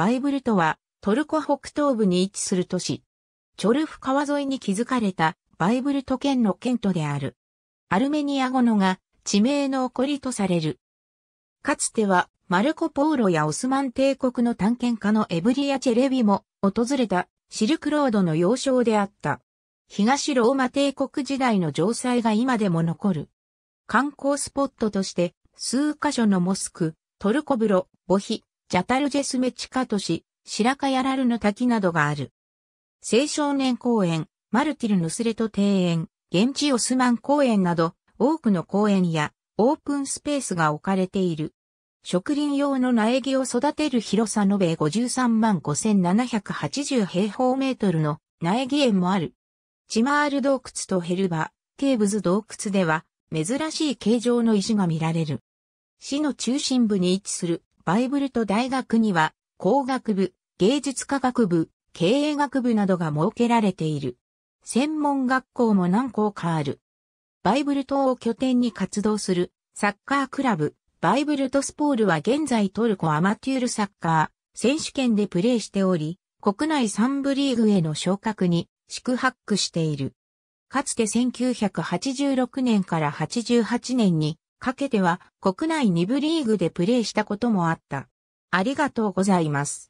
バイブルとは、トルコ北東部に位置する都市。チョルフ川沿いに築かれた、バイブルト県の県都である。アルメニア語のが、地名の起こりとされる。かつては、マルコ・ポーロやオスマン帝国の探検家のエブリア・チェレビも、訪れた、シルクロードの要衝であった。東ローマ帝国時代の城塞が今でも残る。観光スポットとして、数カ所のモスク、トルコブロ、墓碑、ジャタルジェスメチカシ、シ白カヤラルの滝などがある。青少年公園、マルティルヌスレト庭園、現地オスマン公園など、多くの公園やオープンスペースが置かれている。植林用の苗木を育てる広さ延べ53万5780平方メートルの苗木園もある。チマール洞窟とヘルバ、ケーブズ洞窟では珍しい形状の石が見られる。市の中心部に位置するバイブルト大学には工学部、芸術科学部、経営学部などが設けられている。専門学校も何校かある。バイブルトを拠点に活動するサッカークラブ、バイブルトスポールは現在トルコアマチュールサッカー選手権でプレーしており、国内3部リーグへの昇格に宿泊している。かつて1986年から88年にかけては国内2部リーグでプレーしたこともあった。ありがとうございます。